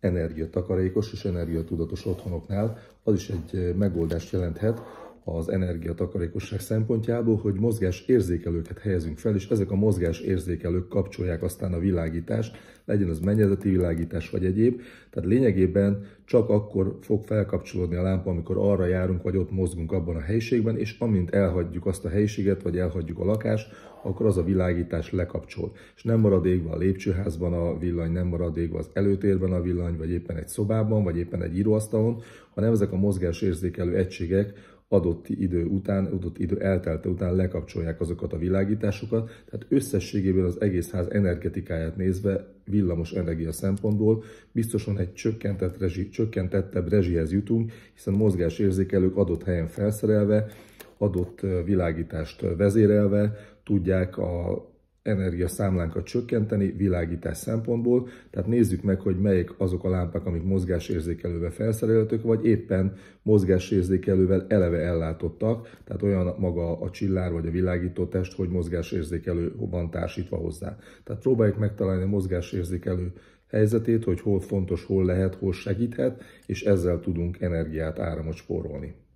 energiatakarékos és energiatudatos otthonoknál, az is egy eh, megoldást jelenthet, az energiatakarékosság szempontjából, hogy mozgás érzékelőket helyezünk fel, és ezek a mozgás érzékelők kapcsolják aztán a világítást, legyen az mennyezeti világítás vagy egyéb. Tehát lényegében csak akkor fog felkapcsolódni a lámpa, amikor arra járunk, vagy ott mozgunk abban a helyiségben, és amint elhagyjuk azt a helyiséget, vagy elhagyjuk a lakást, akkor az a világítás lekapcsol. És nem marad égve a lépcsőházban a villany, nem marad égve az előtérben a villany, vagy éppen egy szobában, vagy éppen egy íróasztalon, hanem ezek a mozgásérzékelő egységek adott idő után, adott idő eltelte után lekapcsolják azokat a világításokat, tehát összességében az egész ház energetikáját nézve villamos energia szempontból biztosan egy csökkentett rezsi, csökkentettebb rezsihez jutunk, hiszen mozgásérzékelők adott helyen felszerelve, adott világítást vezérelve tudják a energiaszámlánkat csökkenteni világítás szempontból, tehát nézzük meg, hogy melyik azok a lámpák, amik mozgásérzékelővel felszereltek, vagy éppen mozgásérzékelővel eleve ellátottak, tehát olyan maga a csillár vagy a világító test, hogy mozgásérzékelő van társítva hozzá. Tehát próbáljuk megtalálni a mozgásérzékelő helyzetét, hogy hol fontos, hol lehet, hol segíthet, és ezzel tudunk energiát, áramot spórolni.